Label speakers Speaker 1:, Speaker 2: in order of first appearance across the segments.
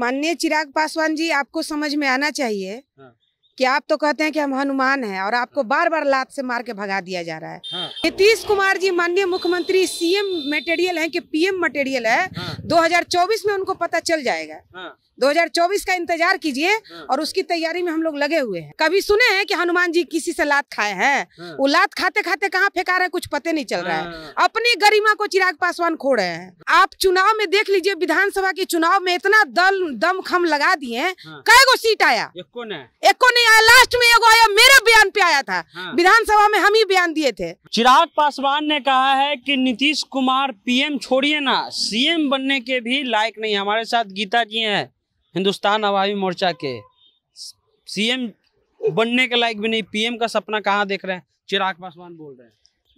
Speaker 1: माननीय चिराग पासवान जी आपको समझ में आना चाहिए हाँ। कि आप तो कहते हैं कि हम हनुमान हैं और आपको हाँ। बार बार लात से मार के भगा दिया जा रहा है हाँ। नीतीश हाँ। कुमार जी माननीय मुख्यमंत्री सीएम मटेरियल हैं कि पीएम मटेरियल है हाँ। 2024 में उनको पता चल जाएगा हाँ। 2024 का इंतजार कीजिए हाँ। और उसकी तैयारी में हम लोग लगे हुए हैं कभी सुने हैं कि हनुमान जी किसी से लात खाए हैं हाँ। वो लात खाते खाते कहाँ फेंका रहे कुछ पते नहीं चल रहा है हाँ। अपनी गरिमा को चिराग पासवान खो रहे हैं आप चुनाव में देख लीजिए विधानसभा के चुनाव में इतना दल दम खम लगा दिए हाँ। कई गो सीट आया
Speaker 2: एक
Speaker 1: नहीं आया लास्ट में एगो आया मेरे बयान पे आया था हाँ। विधानसभा में हम ही बयान दिए थे चिराग पासवान ने कहा है कि
Speaker 2: नीतीश कुमार पीएम छोड़िए ना सीएम बनने के भी लायक नहीं हमारे साथ गीता जी हैं हिंदुस्तान अवामी मोर्चा के सीएम बनने के लायक भी नहीं पीएम का सपना कहाँ देख रहे हैं चिराग पासवान बोल रहे हैं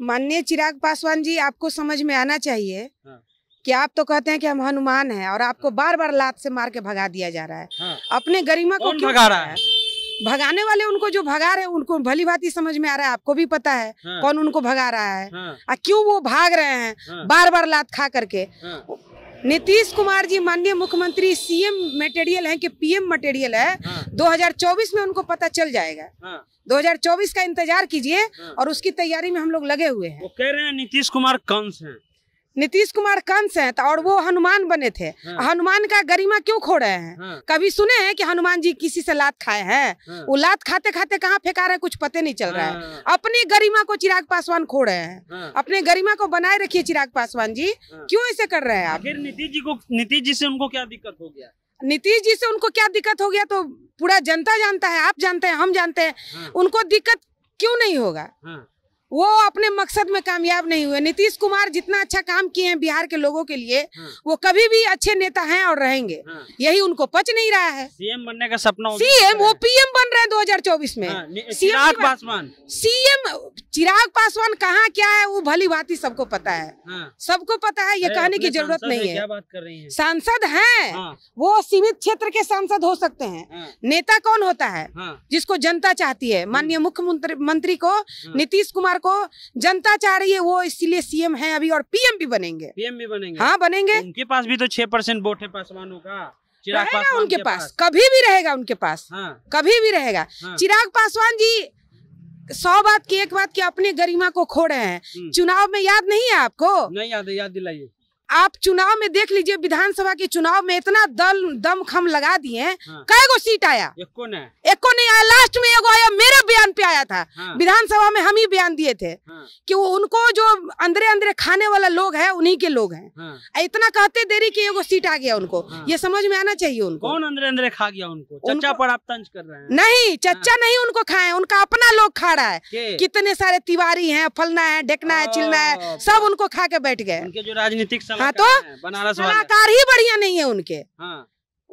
Speaker 1: माननीय चिराग पासवान जी आपको समझ में आना चाहिए हाँ। कि आप तो कहते हैं कि हम हनुमान हैं और आपको हाँ। बार बार लात से मार के भगा दिया जा रहा है हाँ। अपने गरिमा को क्यों भगा रहा है भगाने वाले उनको जो भगा रहे उनको भली भांति समझ में आ रहा है आपको भी पता है हाँ। कौन उनको भगा रहा है हाँ। क्यों वो भाग रहे हैं हाँ। बार बार लात खा करके हाँ। नीतीश कुमार जी माननीय मुख्यमंत्री सीएम मटेरियल है कि पीएम मटेरियल है हाँ। 2024 में उनको पता चल जाएगा हाँ। 2024 का इंतजार कीजिए हाँ। और उसकी तैयारी में हम लोग लगे हुए हैं वो कह रहे हैं नीतीश कुमार कंस है नीतीश कुमार कंस हैं तो और वो हनुमान बने थे हाँ। हनुमान का गरिमा क्यों खो रहे हैं हाँ। कभी सुने हैं कि हनुमान जी किसी से लात खाए हैं हाँ। वो लात खाते खाते कहाँ फेंका रहे कुछ पते नहीं चल रहा है हाँ। अपनी गरिमा को चिराग पासवान खो रहे हैं हाँ। अपने गरिमा को बनाए रखिए चिराग पासवान जी हाँ। क्यों ऐसे कर रहे हैं आप फिर
Speaker 2: नीतीश जी को नीतीश जी से उनको क्या दिक्कत हो गया
Speaker 1: नीतीश जी से उनको क्या दिक्कत हो गया तो पूरा जनता जानता है आप जानते हैं हम जानते हैं उनको दिक्कत क्यों नहीं होगा वो अपने मकसद में कामयाब नहीं हुए नीतीश कुमार जितना अच्छा काम किए हैं बिहार के लोगों के लिए हाँ। वो कभी भी अच्छे नेता हैं और रहेंगे हाँ। यही उनको पच नहीं रहा है
Speaker 2: सीएम बनने का सपना सीएम
Speaker 1: वो पीएम बन रहे हैं 2024 में हाँ, चिराग पासवान सीएम चिराग पासवान कहाँ क्या है वो भली भांति सबको पता है सबको पता है ये कहने की जरूरत नहीं
Speaker 2: है
Speaker 1: सांसद है वो सीमित क्षेत्र के सांसद हो सकते हैं नेता कौन होता है जिसको जनता चाहती है माननीय हम्म। मुख्यमंत्री को नीतीश कुमार को जनता चाह रही है वो इसीलिए सीएम है अभी और पीएम भी बनेंगे
Speaker 2: पीएम भी बनेंगे हाँ बनेंगे तो उनके पास भी तो छह परसेंट वोट है पासवानों का चिराग पासवान उनके पास।, पास
Speaker 1: कभी भी रहेगा उनके पास हाँ। कभी भी रहेगा हाँ। चिराग पासवान जी सौ बात की एक बात की अपने गरिमा को खो रहे हैं हम्म। चुनाव में याद नहीं है आपको नहीं याद है याद दिलाइए आप चुनाव में देख लीजिए विधानसभा के चुनाव में इतना दल दम खम लगा दिए हाँ। कै गो सीट आया एको नहीं एको नहीं आया लास्ट में एगो आया मेरे बयान पे आया था हाँ। विधानसभा में हम ही बयान दिए थे हाँ। कि वो उनको जो अंदरे अंदरे खाने वाला लोग है उन्हीं के लोग हैं हाँ। इतना कहते देरी की एगो सीट आ गया उनको हाँ। ये समझ में आना चाहिए उनको कौन अंदर अंदर खा गया उनको चचा पर आप
Speaker 2: तंज कर रहे हैं
Speaker 1: नहीं चचा हाँ। नहीं उनको खाए उनका अपना लोग खा रहा है कितने सारे तिवारी है फलना है ढेकना है चिलना है सब उनको खा के बैठ गए
Speaker 2: जो राजनीतिक हाँ तो बनारस सलाहकार ही बढ़िया नहीं है उनके हाँ।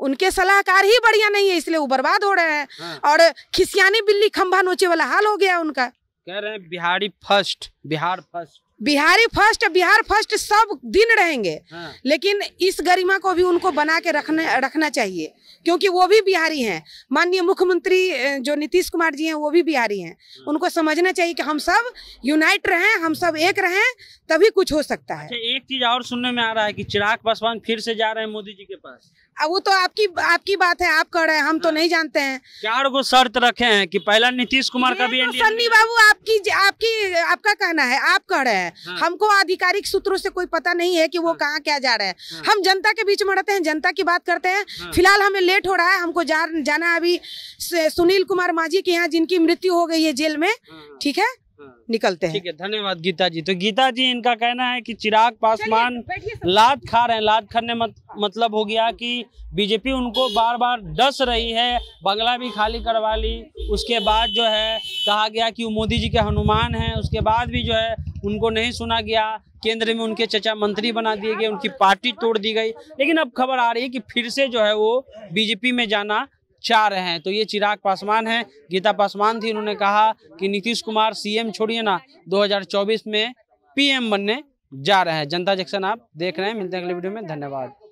Speaker 1: उनके सलाहकार ही बढ़िया नहीं है इसलिए वो बर्बाद हो रहे हैं हाँ। और खिसियानी बिल्ली खंभा नोचे वाला हाल हो गया उनका
Speaker 2: कह रहे हैं Bihari first Bihar first
Speaker 1: Bihari first Bihar first सब दिन रहेंगे हाँ। लेकिन इस गरिमा को भी उनको बना के रखने रखना चाहिए क्योंकि वो भी बिहारी हैं माननीय मुख्यमंत्री जो नीतीश कुमार जी हैं वो भी बिहारी हैं हाँ। उनको समझना चाहिए कि हम सब यूनाइट रहें हम सब एक रहें तभी कुछ हो सकता है
Speaker 2: अच्छा, एक चीज और सुनने में आ रहा है कि चिराग पासवान फिर से जा रहे हैं मोदी जी के पास
Speaker 1: अब वो तो आपकी आपकी बात है आप कह रहे हैं हम तो हाँ। नहीं जानते हैं
Speaker 2: चार गो शर्त रखे हैं कि पहला
Speaker 1: नीतीश कुमार का भी तो सन्नी बाबू आपकी आपकी आपका कहना है आप कह रहे हैं हैं हाँ। हमको आधिकारिक सूत्रों से कोई पता नहीं है कि वो हाँ। कहाँ क्या जा रहे हैं हाँ। हम जनता के बीच में रहते हैं जनता की बात करते हैं हाँ। फिलहाल हमें लेट हो रहा है हमको जा, जाना अभी सुनील कुमार माझी के यहाँ जिनकी मृत्यु हो गई है जेल में हाँ। ठीक है हाँ। निकलते हैं
Speaker 2: ठीक है धन्यवाद गीता जी तो गीता जी इनका कहना है कि चिराग पासवान लात खा रहे हैं लात खाने मत, मतलब हो गया कि बीजेपी उनको बार बार डस रही है बंगला भी खाली करवा ली उसके बाद जो है कहा गया कि वो मोदी जी के हनुमान हैं उसके बाद भी जो है उनको नहीं सुना गया केंद्र में उनके चचा मंत्री बना दिए गए उनकी पार्टी तोड़ दी गई लेकिन अब खबर आ रही है कि फिर से जो है वो बीजेपी में जाना चाह रहे हैं तो ये चिराग पासवान हैं गीता पासवान थी उन्होंने कहा कि नीतीश कुमार सीएम छोड़िए ना 2024 में पीएम बनने जा रहे हैं जनता जंक्शन आप देख रहे हैं मिलते हैं अगले वीडियो में धन्यवाद